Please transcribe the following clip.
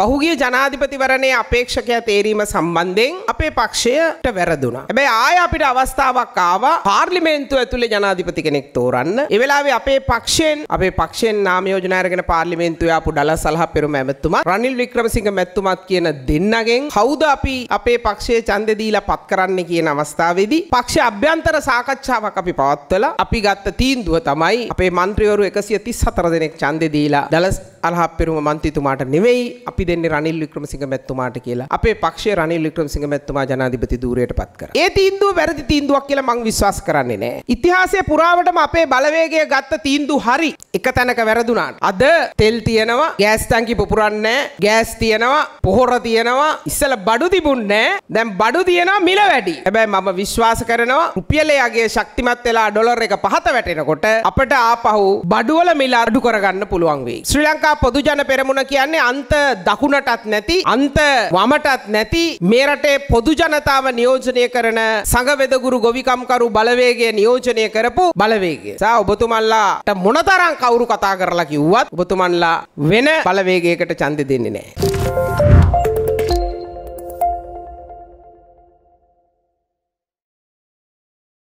පහුගිය ජනාධිපතිවරණයේ අපේක්ෂකයා තේරීම සම්බන්ධයෙන් අපේ පක්ෂයට වැරදුනා. හැබැයි ආය අපිට අවස්ථාවක් ආවා පාර්ලිමේන්තුව ඇතුලේ ජනාධිපති කෙනෙක් තෝරන්න. ඒ වෙලාවේ අපේ පක්ෂයෙන් අපේ පක්ෂයෙන් නාම යෝජනා අරගෙන පාර්ලිමේන්තුවේ ආපු ඩලස් සලහ පෙරම ඇමතුමා රනිල් වික්‍රමසිංහ මැතිතුමාත් කියන දෙන්නගෙන් කවුද අපි අපේ පක්ෂයේ ඡන්දේ දීලා පත් කරන්නේ කියන අවස්ථාවේදී පක්ෂ අභ්‍යන්තර සාකච්ඡාවක් අපි පවත්වලා අපි ගත්ත තීන්දුව තමයි අපේ മന്ത്രിවරු 134 දෙනෙක් ඡන්දේ දීලා ඩලස් අල්හපෙරුම මන්තිතුමාට නෙවෙයි අපි දෙන්න රනිල් වික්‍රමසිංහ මැතිතුමාට කියලා. අපේ පක්ෂයේ රනිල් වික්‍රමසිංහ මැතිතුමා ජනාධිපති ධූරයට පත් කරා. ඒ තීන්දුව වැරදි තීන්දුවක් කියලා මම විශ්වාස කරන්නේ නැහැ. ඉතිහාසයේ පුරාවටම අපේ බලවේගය ගත්ත තීන්දුව හරි. එක තැනක වැරදුනාට අද තෙල් තියෙනවා ගෑස් තැන්කි පුපුරන්නේ ගෑස් තියෙනවා පොහොර තියෙනවා ඉස්සල බඩු තිබුන්නේ දැන් බඩු තියෙනවා මිල වැඩි හැබැයි මම විශ්වාස කරනවා රුපියලයාගේ ශක්තිමත් වෙලා ඩොලර් එක පහත වැටෙනකොට අපට ආපහු බඩුවල මිල අඩු කරගන්න පුළුවන් වෙයි ශ්‍රී ලංකා පොදුජන පෙරමුණ කියන්නේ අන්ත දකුණටත් නැති අන්ත වමටත් නැති මේ රටේ පොදු ජනතාව නියෝජනය කරන සංගවේදගුරු ගොවිකම්කරු බලවේගය නියෝජනය කරපු බලවේගය සා ඔබතුමල්ලාට මොනතරම් කවුරු කතා කරලා කිව්වත් ඔබතුමන්ලා වෙන බලවේගයකට ඡන්දෙ දෙන්නේ නැහැ.